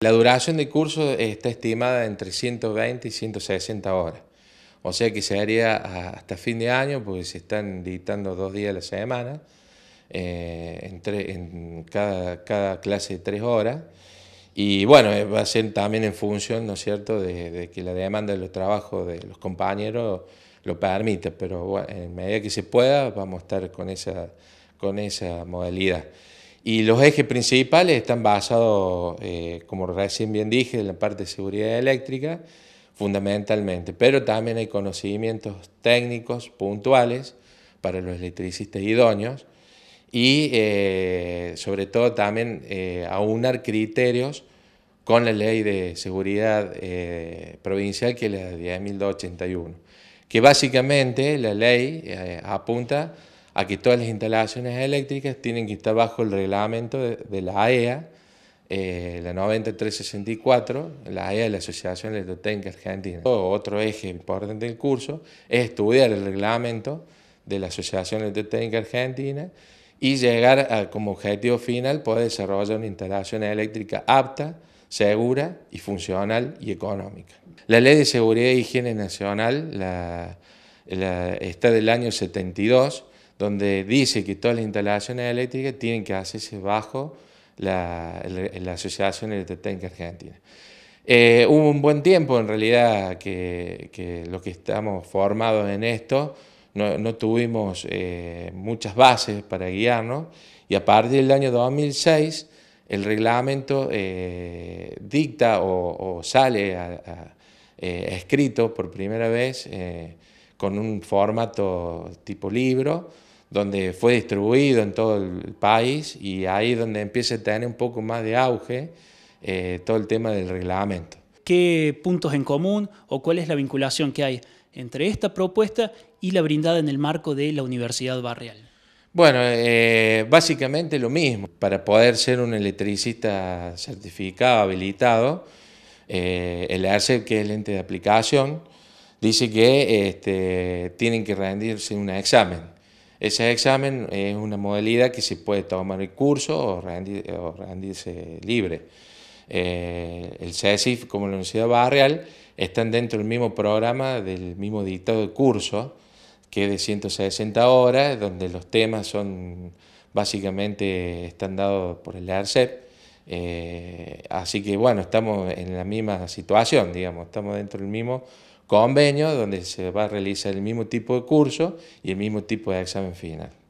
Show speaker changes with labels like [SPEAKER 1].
[SPEAKER 1] La duración del curso está estimada entre 120 y 160 horas. O sea que se haría hasta fin de año, porque se están dictando dos días a la semana, eh, en, cada, clase tres horas. Y bueno, eh, va a ser también en función, ¿no es cierto?, de, que la demanda de los trabajos de los compañeros lo permita, pero en medida que se pueda vamos a estar con esa, con esa modalidad. Y los ejes principales están basados, eh, como recién bien dije, en la parte de seguridad eléctrica, fundamentalmente, pero también hay conocimientos técnicos puntuales para los electricistas idóneos y eh, sobre todo también eh, aunar criterios con la ley de seguridad provincial que es la 10281. que básicamente la ley apunta Aquí todas las instalaciones eléctricas tienen que estar bajo el reglamento de, la AEA, e eh, la 9364, la AEA e de la Asociación Electrotécnica Argentina. Otro eje importante del curso es estudiar el reglamento de la Asociación Electrotécnica Argentina y llegar como objetivo final poder desarrollar una instalación eléctrica apta, segura y funcional y económica. La Ley de Seguridad e Higiene Nacional está del año 72 donde dice que todas las instalaciones eléctricas tienen que hacerse bajo la, Asociación Electrotécnica Argentina. Eh, hubo un buen tiempo en realidad que, que, los que estamos formados en esto no, tuvimos eh, muchas bases para guiarnos y a partir del año 2006 el reglamento eh, dicta o, sale escrito por primera vez con un formato tipo libro donde fue distribuido en todo el país y ahí donde empieza a tener un poco más de auge eh, todo el tema del reglamento. ¿Qué puntos en común o cuál es la vinculación que hay entre esta propuesta y la brindada en el marco de la Universidad Barrial? Bueno, eh, básicamente lo mismo. Para poder ser un electricista certificado, habilitado, eh, el ERCEP, que es el ente de aplicación, dice que este, tienen que rendirse un examen. Ese examen es una modalidad que se puede tomar el curso o, rendirse libre. Eh, el CESIF como la Universidad Barrial están dentro del mismo programa, del mismo dictado de curso, que es de 160 horas, donde los temas son básicamente están dados por el ARCEP eh, así que bueno, estamos en la misma situación, digamos, estamos dentro del mismo convenio donde se va a realizar el mismo tipo de curso y el mismo tipo de examen final.